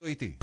对的。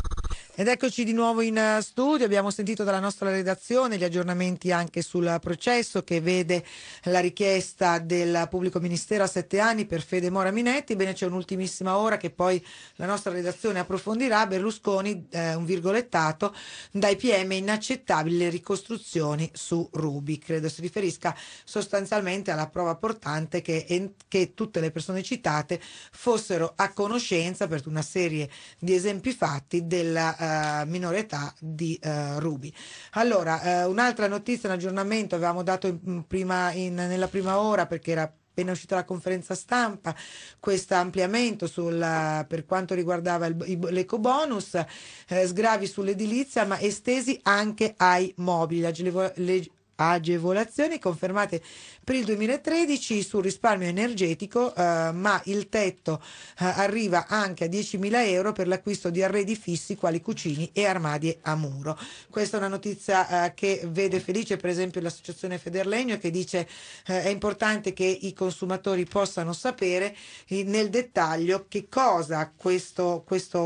Ed eccoci di nuovo in eh, studio, abbiamo sentito dalla nostra redazione gli aggiornamenti anche sul processo che vede la richiesta del pubblico ministero a sette anni per Fede Mora Minetti, bene c'è un'ultimissima ora che poi la nostra redazione approfondirà, Berlusconi, eh, un virgolettato, dai PM inaccettabili le ricostruzioni su Rubi, credo si riferisca sostanzialmente alla prova portante che, che tutte le persone citate fossero a conoscenza per una serie di esempi fatti della eh, eh, minore età di eh, Ruby. Allora, eh, un'altra notizia, un aggiornamento, avevamo dato in mm, prima, in, nella prima ora perché era appena uscita la conferenza stampa, questo ampliamento sul, eh, per quanto riguardava l'eco bonus, eh, sgravi sull'edilizia ma estesi anche ai mobili agevolazioni confermate per il 2013 sul risparmio energetico, eh, ma il tetto eh, arriva anche a 10.000 euro per l'acquisto di arredi fissi quali cucini e armadie a muro. Questa è una notizia eh, che vede felice per esempio l'associazione Federlegno che dice eh, è importante che i consumatori possano sapere eh, nel dettaglio che cosa questa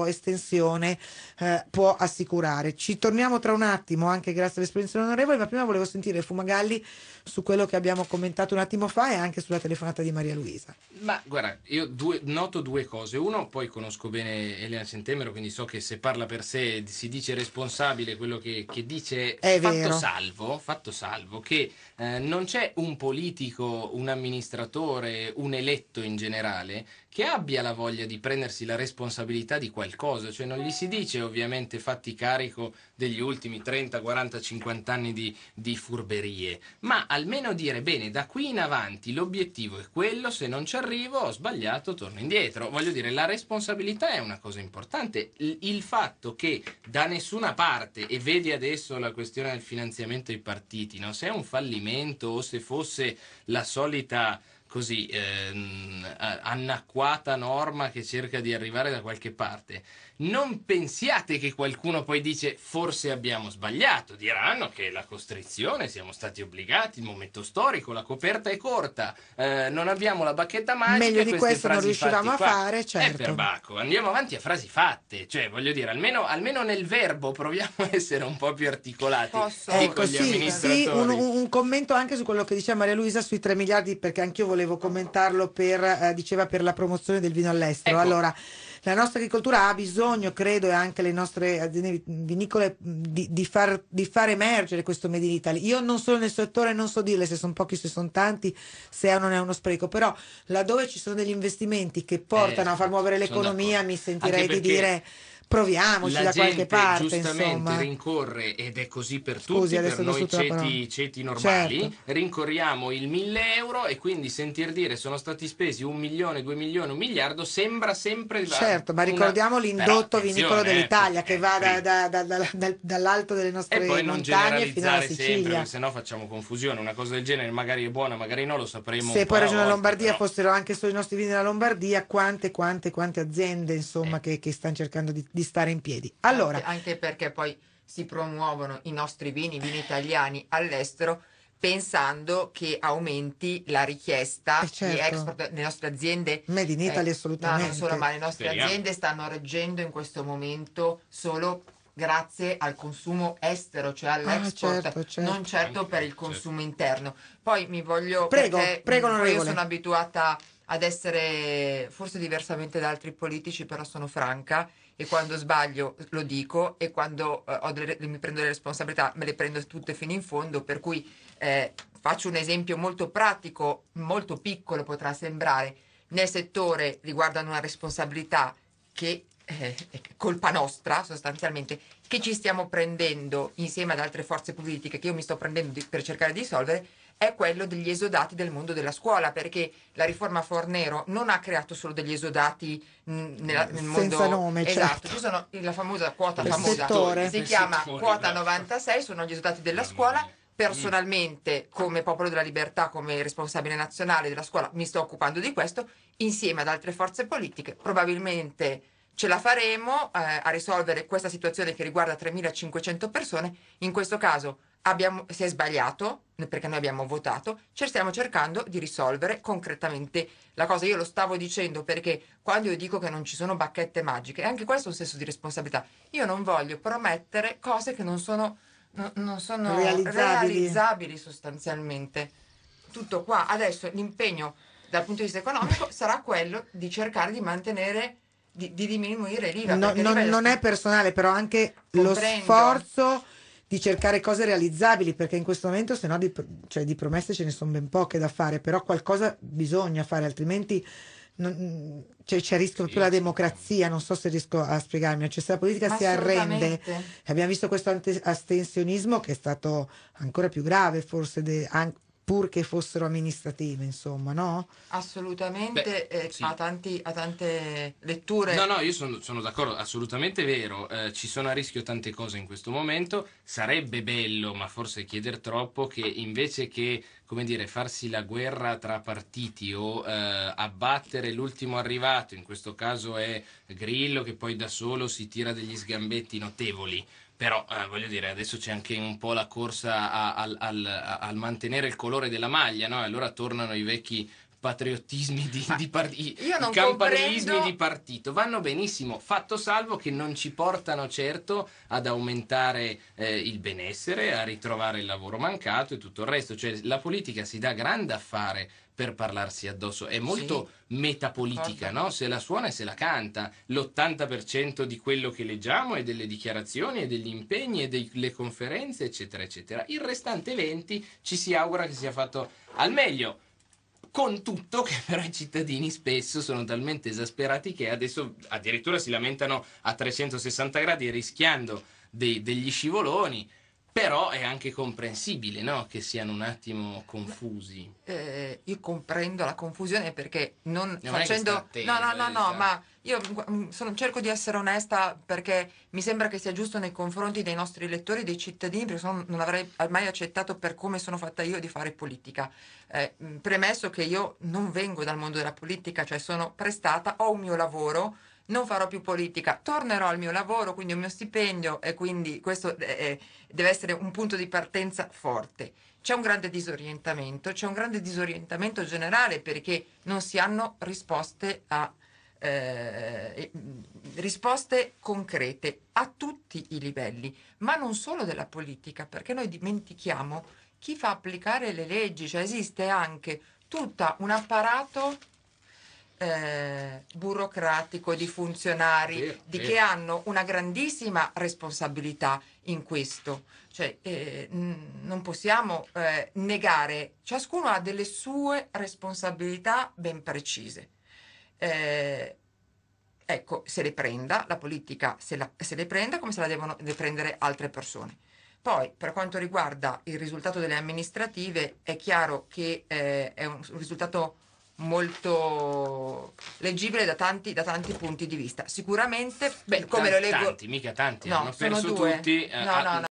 estensione eh, può assicurare. Ci torniamo tra un attimo anche grazie all'esperienza dell'onorevole, ma prima volevo sentire Fumagalli su quello che abbiamo commentato un attimo fa e anche sulla telefonata di Maria Luisa. Ma guarda, io due, noto due cose. Uno, poi conosco bene Elena Centemero, quindi so che se parla per sé si dice responsabile, quello che, che dice è fatto vero. salvo, fatto salvo, che eh, non c'è un politico, un amministratore, un eletto in generale che abbia la voglia di prendersi la responsabilità di qualcosa, cioè non gli si dice ovviamente fatti carico degli ultimi 30, 40, 50 anni di, di furberie, ma almeno dire bene, da qui in avanti l'obiettivo è quello, se non c'è arrivo, ho sbagliato, torno indietro. Voglio dire, la responsabilità è una cosa importante. Il, il fatto che da nessuna parte, e vedi adesso la questione del finanziamento ai partiti, no? se è un fallimento o se fosse la solita così ehm, anacquata norma che cerca di arrivare da qualche parte. Non pensiate che qualcuno poi dice forse abbiamo sbagliato, diranno che la costrizione siamo stati obbligati, il momento storico, la coperta è corta, eh, non abbiamo la bacchetta magica. Meglio di questo non riuscivamo a fare, certo. per Bacco, andiamo avanti a frasi fatte, cioè voglio dire, almeno, almeno nel verbo proviamo a essere un po' più articolati. Posso? Ecco, ecco sì, sì un, un, commento anche su quello che diceva Maria Luisa sui 3 miliardi, perché anch'io volevo volevo ecco. commentarlo per, eh, diceva, per la promozione del vino all'estero. Ecco. Allora, la nostra agricoltura ha bisogno, credo, e anche le nostre aziende vinicole di, di, far, di, far, emergere questo Made in Italy. Io non sono nel settore, non so dirle se sono pochi, se sono tanti, se è o non è uno spreco, però laddove ci sono degli investimenti che portano eh, a far muovere l'economia, mi sentirei di dire proviamoci la da qualche parte. Giustamente insomma. rincorre, ed è così per Scusi, tutti, per noi ceti, ceti, normali, certo. rincorriamo il 1000 euro e quindi sentir dire sono stati spesi un milione, due milioni, un miliardo sembra sempre... Certo, una... ma ricordiamo l'indotto vinicolo eh, dell'Italia eh, che va da, da, da, dall'alto delle nostre montagne fino alla Sicilia. Sempre, se no facciamo confusione, una cosa del genere magari è buona, magari no, lo sapremo. Se poi Regione Lombardia fossero anche solo i nostri vini della Lombardia, quante, quante, quante aziende insomma eh. che, che stanno cercando di di stare in piedi. Allora, anche, anche perché poi si promuovono i nostri vini, vini italiani all'estero pensando che aumenti la richiesta eh certo. di export. Le nostre aziende... Made in eh, Italy eh, assolutamente. No, non solo, ma le nostre Speriamo. aziende stanno reggendo in questo momento solo grazie al consumo estero, cioè ah, all'export, ah, certo, certo. non certo per il certo. consumo interno. Poi mi voglio... Prego, perché, prego, onorevole. Io sono abituata a ad essere forse diversamente da altri politici, però sono franca e quando sbaglio lo dico e quando eh, delle, mi prendo le responsabilità me le prendo tutte fino in fondo, per cui eh, faccio un esempio molto pratico, molto piccolo potrà sembrare, nel settore riguardano una responsabilità che eh, è colpa nostra sostanzialmente, che ci stiamo prendendo insieme ad altre forze politiche che io mi sto prendendo di, per cercare di risolvere, è quello degli esodati del mondo della scuola, perché la riforma Fornero non ha creato solo degli esodati nella, nel Senza mondo... Senza nome, certo. Esatto, certo. sono la famosa quota il famosa, settore. si chiama settore, quota 96, esatto. sono gli esodati della scuola personalmente come Popolo della Libertà, come responsabile nazionale della scuola, mi sto occupando di questo, insieme ad altre forze politiche, probabilmente ce la faremo eh, a risolvere questa situazione che riguarda 3.500 persone, in questo caso abbiamo, si è sbagliato perché noi abbiamo votato, ci stiamo cercando di risolvere concretamente la cosa. Io lo stavo dicendo perché quando io dico che non ci sono bacchette magiche, anche questo è un senso di responsabilità. Io non voglio promettere cose che non sono, no, non sono realizzabili. realizzabili sostanzialmente. Tutto qua. Adesso l'impegno dal punto di vista economico sarà quello di cercare di mantenere di, di diminuire l'IVA. No, non, l'IVA non è personale, però anche comprendo. lo sforzo di cercare cose realizzabili, perché in questo momento se no di, cioè, di promesse ce ne sono ben poche da fare, però qualcosa bisogna fare, altrimenti non, cioè, c'è rischio proprio la democrazia, non so se riesco a spiegarmi, cioè se la politica si arrende, abbiamo visto questo astensionismo che è stato ancora più grave forse de, an, pur che fossero amministrative, insomma, no? Assolutamente, Beh, eh, sì. a, tanti, a, tante letture. No, no, io sono, sono d'accordo, assolutamente vero, eh, ci sono a rischio tante cose in questo momento, sarebbe bello, ma forse chieder troppo, che invece che, come dire, farsi la guerra tra partiti o eh, abbattere l'ultimo arrivato, in questo caso è Grillo che poi da solo si tira degli sgambetti notevoli, però eh, voglio dire, adesso c'è anche un po' la corsa a, al, al, al, mantenere il colore della maglia, no? allora tornano i vecchi patriottismi di, di partito, i campanilismi comprendo... di partito, vanno benissimo, fatto salvo che non ci portano certo ad aumentare eh, il benessere, a ritrovare il lavoro mancato e tutto il resto, cioè la politica si dà grande affare per parlarsi addosso. È molto sì. metapolitica, no? Se la suona e se la canta. L'80% di quello che leggiamo è delle dichiarazioni e degli impegni e delle conferenze, eccetera, eccetera. Il restante 20 ci si augura che sia fatto al meglio con tutto che però i cittadini spesso sono talmente esasperati che adesso addirittura si lamentano a 360 gradi rischiando dei, degli scivoloni però è anche comprensibile no? che siano un attimo confusi. Eh, io comprendo la confusione perché non, non facendo... Attento, no, no, no, no, diciamo. ma io mm, sono, cerco di essere onesta perché mi sembra che sia giusto nei confronti dei nostri lettori, dei cittadini, perché sono, non avrei mai accettato per come sono fatta io di fare politica. Eh, mm, premesso che io non vengo dal mondo della politica, cioè sono prestata, ho un mio lavoro non farò più politica, tornerò al mio lavoro, quindi al mio stipendio e quindi questo eh, eh, deve essere un punto di partenza forte. C'è un grande disorientamento, c'è un grande disorientamento generale perché non si hanno risposte, a, eh, risposte concrete a tutti i livelli, ma non solo della politica, perché noi dimentichiamo chi fa applicare le leggi, cioè esiste anche tutto un apparato eh, burocratico di funzionari vero, di vero. che hanno una grandissima responsabilità in questo. Cioè, eh, n- non possiamo eh, negare, ciascuno ha delle sue responsabilità ben precise. Eh, ecco, se le prenda, la politica se, la, se le prenda come se la devono de- prendere altre persone. Poi, per quanto riguarda il risultato delle amministrative, è chiaro che eh, è un risultato molto leggibile da tanti, da tanti, punti di vista. Sicuramente, beh, come tanti, lo leggo... Tanti, mica tanti, no, hanno perso due. tutti. No, eh, no, ah,